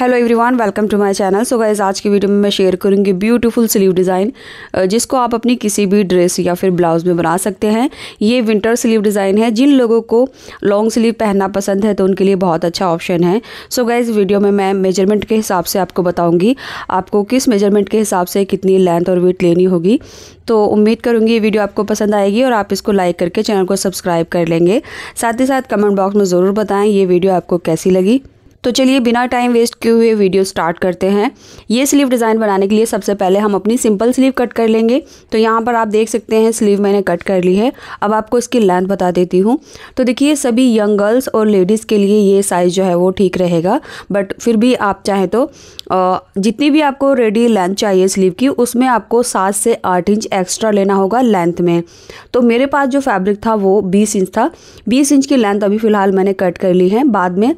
hello everyone welcome to my channel so guys आज की video में मैं शेयर करूंगी ब्यूटीफुल स्लीव डिज़ाइन जिसको आप अपनी किसी भी ड्रेस या फिर ब्लाउज़ में बना सकते हैं ये विंटर स्लीव डिज़ाइन है जिन लोगों को लॉन्ग स्लीव पहनना पसंद है तो उनके लिए बहुत अच्छा ऑप्शन है सो so गाइज़ वीडियो में मैं मेजरमेंट के हिसाब से आपको बताऊँगी आपको किस मेजरमेंट के हिसाब से कितनी लेंथ और वेट लेनी होगी तो उम्मीद करूँगी ये वीडियो आपको पसंद आएगी और आप इसको लाइक करके चैनल को सब्सक्राइब कर लेंगे साथ ही साथ कमेंट बॉक्स में ज़रूर बताएँ ये वीडियो आपको कैसी लगी तो चलिए बिना टाइम वेस्ट किए हुए वीडियो स्टार्ट करते हैं ये स्लीव डिज़ाइन बनाने के लिए सबसे पहले हम अपनी सिंपल स्लीव कट कर लेंगे तो यहाँ पर आप देख सकते हैं स्लीव मैंने कट कर ली है अब आपको इसकी लेंथ बता देती हूँ तो देखिए सभी यंग गर्ल्स और लेडीज़ के लिए ये साइज़ जो है वो ठीक रहेगा बट फिर भी आप चाहें तो जितनी भी आपको रेडी लेंथ चाहिए स्लीव की उसमें आपको सात से आठ इंच एक्स्ट्रा लेना होगा लेंथ में तो मेरे पास जो फैब्रिक था वो बीस इंच था बीस इंच की लेंथ अभी फ़िलहाल मैंने कट कर ली है बाद में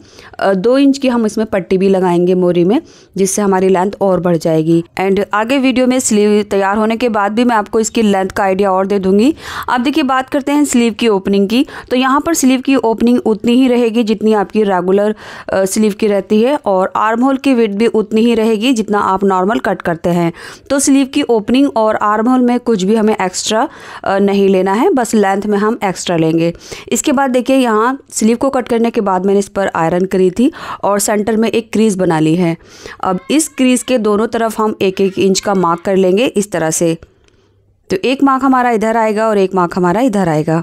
दो इंच की हम इसमें पट्टी भी लगाएंगे मोरी में जिससे हमारी लेंथ और बढ़ जाएगी एंड आगे वीडियो में स्लीव तैयार होने के बाद भी मैं आपको इसकी लेंथ का आइडिया और दे दूँगी अब देखिए बात करते हैं स्लीव की ओपनिंग की तो यहाँ पर स्लीव की ओपनिंग उतनी ही रहेगी जितनी आपकी रेगुलर स्लीव की रहती है और आर्म होल की वेट भी उतनी ही रहेगी जितना आप नॉर्मल कट करते हैं तो स्लीव की ओपनिंग और आर्म होल में कुछ भी हमें एक्स्ट्रा नहीं लेना है बस लेंथ में हम एक्स्ट्रा लेंगे इसके बाद देखिए यहाँ स्लीव को कट करने के बाद मैंने इस पर आयरन करी थी और सेंटर में एक क्रीज़ बना ली है अब इस क्रीज़ के दोनों तरफ हम एक एक इंच का मार्क कर लेंगे इस तरह से तो एक मार्क हमारा इधर आएगा और एक मार्क हमारा इधर आएगा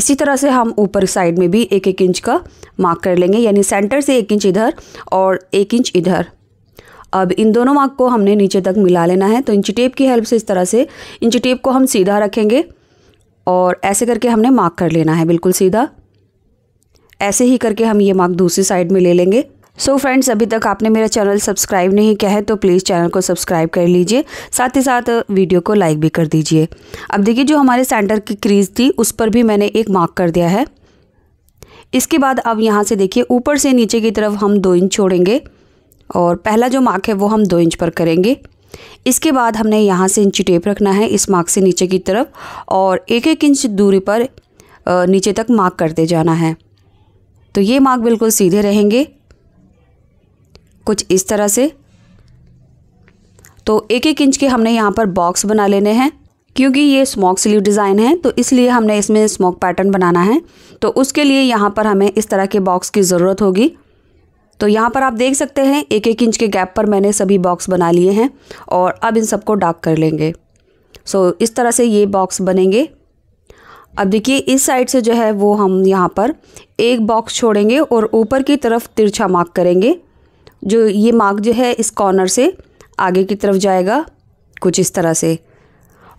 इसी तरह से हम ऊपर साइड में भी एक एक इंच का मार्क कर लेंगे यानी सेंटर से एक इंच इधर और एक इंच इधर अब इन दोनों मार्क को हमने नीचे तक मिला लेना है तो इंच टेप की हेल्प से इस तरह से इंच टेप को हम सीधा रखेंगे और ऐसे करके हमने मार्क कर लेना है बिल्कुल सीधा ऐसे ही करके हम ये मार्क दूसरी साइड में ले लेंगे सो so फ्रेंड्स अभी तक आपने मेरा चैनल सब्सक्राइब नहीं किया है तो प्लीज़ चैनल को सब्सक्राइब कर लीजिए साथ ही साथ वीडियो को लाइक भी कर दीजिए अब देखिए जो हमारे सेंटर की क्रीज थी उस पर भी मैंने एक मार्क कर दिया है इसके बाद अब यहाँ से देखिए ऊपर से नीचे की तरफ हम दो इंच छोड़ेंगे और पहला जो मार्क है वो हम दो इंच पर करेंगे इसके बाद हमने यहाँ से इंची टेप रखना है इस मार्क से नीचे की तरफ और एक एक इंच दूरी पर नीचे तक मार्क करते जाना है तो ये मार्क बिल्कुल सीधे रहेंगे कुछ इस तरह से तो एक एक इंच के हमने यहाँ पर बॉक्स बना लेने हैं क्योंकि ये स्मोक स्लीव डिज़ाइन है तो इसलिए हमने इसमें स्मोक पैटर्न बनाना है तो उसके लिए यहाँ पर हमें इस तरह के बॉक्स की ज़रूरत होगी तो यहाँ पर आप देख सकते हैं एक एक इंच के गैप पर मैंने सभी बॉक्स बना लिए हैं और अब इन सबको डार्क कर लेंगे सो so, इस तरह से ये बॉक्स बनेंगे अब देखिए इस साइड से जो है वो हम यहाँ पर एक बॉक्स छोड़ेंगे और ऊपर की तरफ तिरछा मार्क करेंगे जो ये मार्क जो है इस कॉर्नर से आगे की तरफ जाएगा कुछ इस तरह से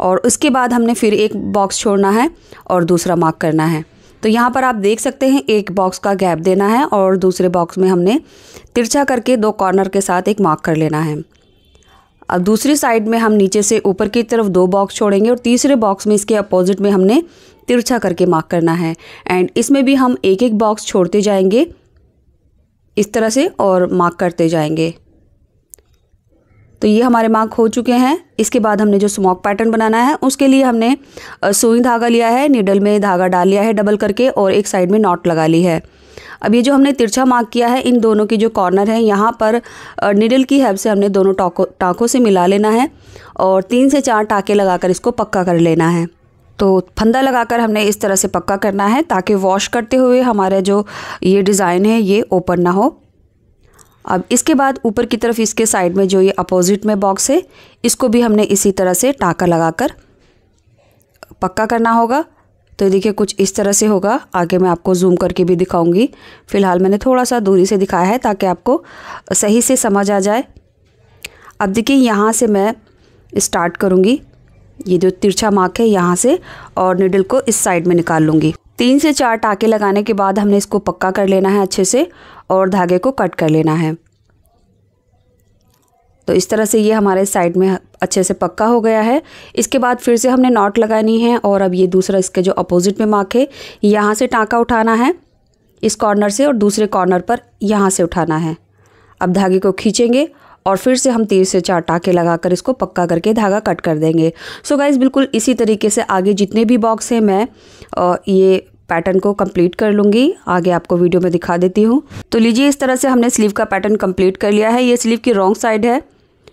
और उसके बाद हमने फिर एक बॉक्स छोड़ना है और दूसरा मार्क करना है तो यहाँ पर आप देख सकते हैं एक बॉक्स का गैप देना है और दूसरे बॉक्स में हमने तिरछा करके दो कॉर्नर के साथ एक मार्क कर लेना है अब दूसरी साइड में हम नीचे से ऊपर की तरफ दो बॉक्स छोड़ेंगे और तीसरे बॉक्स में इसके अपोजिट में हमने तिरछा करके मार्क करना है एंड इसमें भी हम एक एक बॉक्स छोड़ते जाएंगे इस तरह से और मार्क करते जाएंगे तो ये हमारे मार्क हो चुके हैं इसके बाद हमने जो स्मॉक पैटर्न बनाना है उसके लिए हमने सुई धागा लिया है निडल में धागा डाल लिया है डबल करके और एक साइड में नॉट लगा ली है अब ये जो हमने तिरछा मार्क किया है इन दोनों की जो कॉर्नर है यहाँ पर निडल की हेल्प से हमने दोनों टाँकों टाँकों से मिला लेना है और तीन से चार टाँके कर इसको पक्का कर लेना है तो फंदा लगाकर हमने इस तरह से पक्का करना है ताकि वॉश करते हुए हमारा जो ये डिज़ाइन है ये ओपन ना हो अब इसके बाद ऊपर की तरफ इसके साइड में जो ये अपोजिट में बॉक्स है इसको भी हमने इसी तरह से टाँका लगाकर पक्का करना होगा तो देखिए कुछ इस तरह से होगा आगे मैं आपको जूम करके भी दिखाऊंगी फ़िलहाल मैंने थोड़ा सा दूरी से दिखाया है ताकि आपको सही से समझ आ जाए अब देखिए यहाँ से मैं स्टार्ट करूँगी ये जो तिरछा मार्क है यहाँ से और निडल को इस साइड में निकाल लूँगी तीन से चार टाके लगाने के बाद हमने इसको पक्का कर लेना है अच्छे से और धागे को कट कर लेना है तो इस तरह से ये हमारे साइड में अच्छे से पक्का हो गया है इसके बाद फिर से हमने नॉट लगानी है और अब ये दूसरा इसके जो अपोजिट में मार्क है यहाँ से टाँका उठाना है इस कॉर्नर से और दूसरे कॉर्नर पर यहाँ से उठाना है अब धागे को खींचेंगे और फिर से हम तीर से चार टाके लगाकर इसको पक्का करके धागा कट कर देंगे सो so गाइज़ बिल्कुल इसी तरीके से आगे जितने भी बॉक्स हैं मैं ये पैटर्न को कंप्लीट कर लूँगी आगे आपको वीडियो में दिखा देती हूँ तो लीजिए इस तरह से हमने स्लीव का पैटर्न कम्प्लीट कर लिया है ये स्लीव की रॉन्ग साइड है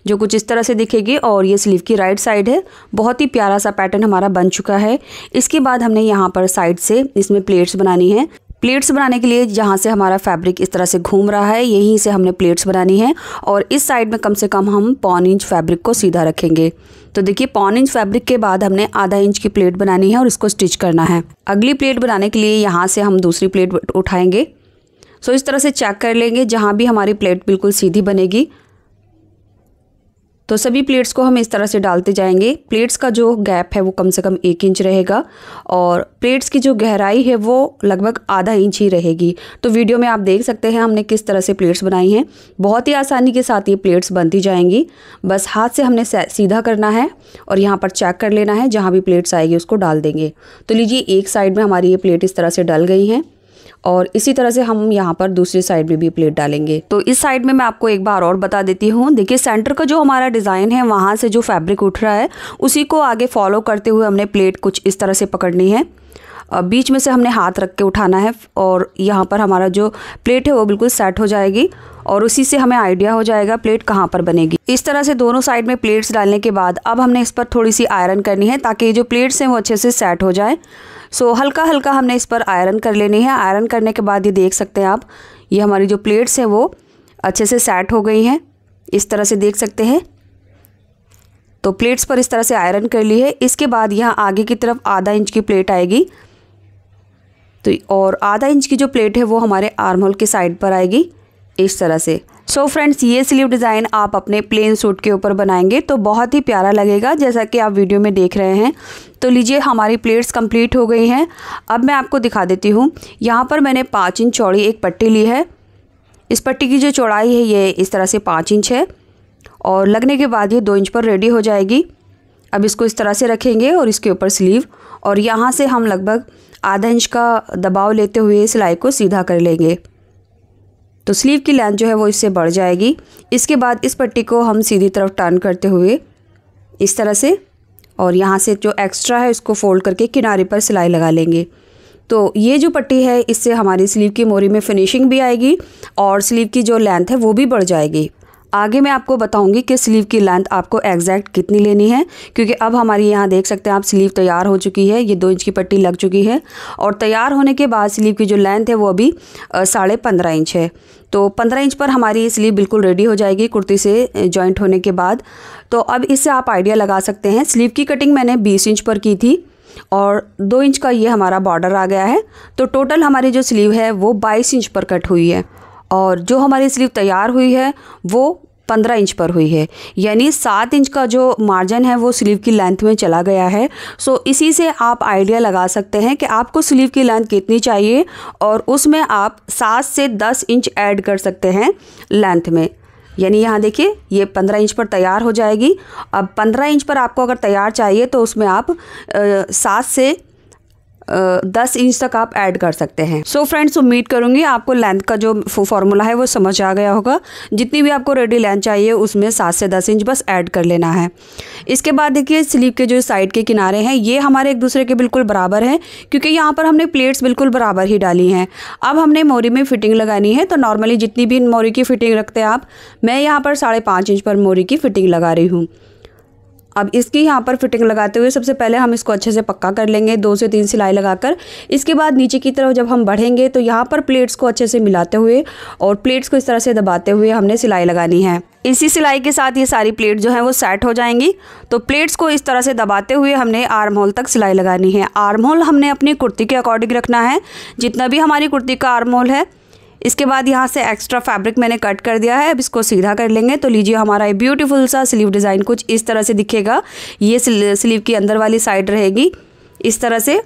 जो कुछ इस तरह से दिखेगी और ये स्लीव की राइट साइड है बहुत ही प्यारा सा पैटर्न हमारा बन चुका है इसके बाद हमने यहाँ पर साइड से इसमें प्लेट्स बनानी है प्लेट्स बनाने के लिए जहाँ से हमारा फैब्रिक इस तरह से घूम रहा है यहीं से हमने प्लेट्स बनानी है और इस साइड में कम से कम हम पौन इंच फैब्रिक को सीधा रखेंगे तो देखिए पौन इंच फैब्रिक के बाद हमने आधा इंच की प्लेट बनानी है और इसको स्टिच करना है अगली प्लेट बनाने के लिए यहाँ से हम दूसरी प्लेट उठाएंगे सो इस तरह से चेक कर लेंगे जहाँ भी हमारी प्लेट बिल्कुल सीधी बनेगी तो सभी प्लेट्स को हम इस तरह से डालते जाएंगे प्लेट्स का जो गैप है वो कम से कम एक इंच रहेगा और प्लेट्स की जो गहराई है वो लगभग आधा इंच ही रहेगी तो वीडियो में आप देख सकते हैं हमने किस तरह से प्लेट्स बनाई हैं बहुत ही आसानी के साथ ये प्लेट्स बनती जाएंगी बस हाथ से हमने सीधा करना है और यहाँ पर चेक कर लेना है जहाँ भी प्लेट्स आएगी उसको डाल देंगे तो लीजिए एक साइड में हमारी ये प्लेट इस तरह से डल गई हैं और इसी तरह से हम यहाँ पर दूसरी साइड में भी प्लेट डालेंगे तो इस साइड में मैं आपको एक बार और बता देती हूँ देखिए सेंटर का जो हमारा डिज़ाइन है वहाँ से जो फैब्रिक उठ रहा है उसी को आगे फॉलो करते हुए हमने प्लेट कुछ इस तरह से पकड़नी है बीच में से हमने हाथ रख के उठाना है और यहाँ पर हमारा जो प्लेट है वो बिल्कुल सेट हो जाएगी और उसी से हमें आइडिया हो जाएगा प्लेट कहाँ पर बनेगी इस तरह से दोनों साइड में प्लेट्स डालने के बाद अब हमने इस पर थोड़ी सी आयरन करनी है ताकि जो प्लेट्स हैं वो अच्छे से सेट हो जाए सो so, हल्का हल्का हमने इस पर आयरन कर लेनी है आयरन करने के बाद ये देख सकते हैं आप ये हमारी जो प्लेट्स हैं वो अच्छे से सेट हो गई हैं इस तरह से देख सकते हैं तो प्लेट्स पर इस तरह से आयरन कर ली है इसके बाद यहाँ आगे की तरफ आधा इंच की प्लेट आएगी तो और आधा इंच की जो प्लेट है वो हमारे आर्म होल के साइड पर आएगी इस तरह से सो so फ्रेंड्स ये स्लीव डिज़ाइन आप अपने प्लेन सूट के ऊपर बनाएंगे तो बहुत ही प्यारा लगेगा जैसा कि आप वीडियो में देख रहे हैं तो लीजिए हमारी प्लेट्स कंप्लीट हो गई हैं अब मैं आपको दिखा देती हूँ यहाँ पर मैंने पाँच इंच चौड़ी एक पट्टी ली है इस पट्टी की जो चौड़ाई है ये इस तरह से पाँच इंच है और लगने के बाद ये दो इंच पर रेडी हो जाएगी अब इसको इस तरह से रखेंगे और इसके ऊपर स्लीव और यहाँ से हम लगभग आधा इंच का दबाव लेते हुए सिलाई को सीधा कर लेंगे तो स्लीव की लेंथ जो है वो इससे बढ़ जाएगी इसके बाद इस पट्टी को हम सीधी तरफ टर्न करते हुए इस तरह से और यहाँ से जो एक्स्ट्रा है उसको फोल्ड करके किनारे पर सिलाई लगा लेंगे तो ये जो पट्टी है इससे हमारी स्लीव की मोरी में फिनिशिंग भी आएगी और स्लीव की जो लेंथ है वो भी बढ़ जाएगी आगे मैं आपको बताऊंगी कि स्लीव की लेंथ आपको एग्जैक्ट कितनी लेनी है क्योंकि अब हमारी यहाँ देख सकते हैं आप स्लीव तैयार हो चुकी है ये दो इंच की पट्टी लग चुकी है और तैयार होने के बाद स्लीव की जो लेंथ है वो अभी साढ़े पंद्रह इंच है तो पंद्रह इंच पर हमारी स्लीव बिल्कुल रेडी हो जाएगी कुर्ती से जॉइंट होने के बाद तो अब इससे आप आइडिया लगा सकते हैं स्लीव की कटिंग मैंने बीस इंच पर की थी और दो इंच का ये हमारा बॉर्डर आ गया है तो टोटल हमारी जो स्लीव है वो बाईस इंच पर कट हुई है और जो हमारी स्लीव तैयार हुई है वो पंद्रह इंच पर हुई है यानी सात इंच का जो मार्जिन है वो स्लीव की लेंथ में चला गया है सो इसी से आप आइडिया लगा सकते हैं कि आपको स्लीव की लेंथ कितनी चाहिए और उसमें आप सात से दस इंच ऐड कर सकते हैं लेंथ में यानी यहाँ देखिए ये पंद्रह इंच पर तैयार हो जाएगी अब पंद्रह इंच पर आपको अगर तैयार चाहिए तो उसमें आप सात से दस इंच तक आप ऐड कर सकते हैं सो फ्रेंड्स उम्मीद करूँगी आपको लेंथ का जो फॉर्मूला है वो समझ आ गया होगा जितनी भी आपको रेडी लेंथ चाहिए उसमें सात से दस इंच बस ऐड कर लेना है इसके बाद देखिए स्लीव के जो साइड के किनारे हैं ये हमारे एक दूसरे के बिल्कुल बराबर हैं क्योंकि यहाँ पर हमने प्लेट्स बिल्कुल बराबर ही डाली हैं अब हमने मोरी में फिटिंग लगानी है तो नॉर्मली जितनी भी मोरी की फिटिंग रखते हैं आप मैं यहाँ पर साढ़े इंच पर मोरी की फिटिंग लगा रही हूँ अब इसकी यहाँ पर फिटिंग लगाते हुए सबसे पहले हम इसको अच्छे से पक्का कर लेंगे दो से तीन सिलाई लगाकर इसके बाद नीचे की तरफ जब हम बढ़ेंगे तो यहाँ पर प्लेट्स को अच्छे से मिलाते हुए और प्लेट्स को इस तरह से दबाते हुए हमने सिलाई लगानी है इसी सिलाई के साथ ये सारी प्लेट जो है वो सेट हो जाएंगी तो प्लेट्स को इस तरह से दबाते हुए हमने आर्म होल तक सिलाई लगानी है आर्म होल हमने अपनी कुर्ती के अकॉर्डिंग रखना है जितना भी हमारी कुर्ती का आर्म होल है इसके बाद यहाँ से एक्स्ट्रा फैब्रिक मैंने कट कर दिया है अब इसको सीधा कर लेंगे तो लीजिए हमारा ये ब्यूटीफुल सा स्लीव डिज़ाइन कुछ इस तरह से दिखेगा ये स्लीव की अंदर वाली साइड रहेगी इस तरह से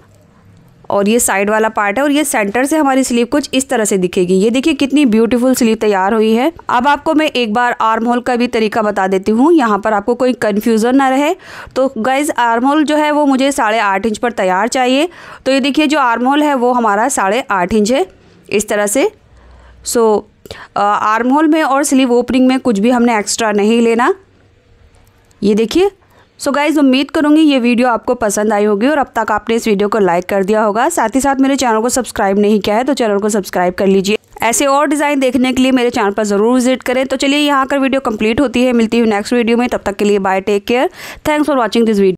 और ये साइड वाला पार्ट है और ये सेंटर से हमारी स्लीव कुछ इस तरह से दिखेगी ये देखिए कितनी ब्यूटीफुल स्लीव तैयार हुई है अब आपको मैं एक बार आर्म होल का भी तरीका बता देती हूँ यहाँ पर आपको कोई कन्फ्यूज़न ना रहे तो गाइज आर्म होल जो है वो मुझे साढ़े आठ इंच पर तैयार चाहिए तो ये देखिए जो आर्म होल है वो हमारा साढ़े आठ इंच है इस तरह से सो आर्म होल में और स्लीव ओपनिंग में कुछ भी हमने एक्स्ट्रा नहीं लेना ये देखिए सो गाइज उम्मीद करूँगी ये वीडियो आपको पसंद आई होगी और अब तक आपने इस वीडियो को लाइक कर दिया होगा साथ ही साथ मेरे चैनल को सब्सक्राइब नहीं किया है तो चैनल को सब्सक्राइब कर लीजिए ऐसे और डिज़ाइन देखने के लिए मेरे चैनल पर ज़रूर विजिट करें तो चलिए यहाँ कर वीडियो कंप्लीट होती है मिलती हूँ नेक्स्ट वीडियो में तब तक के लिए bye take care thanks for watching this video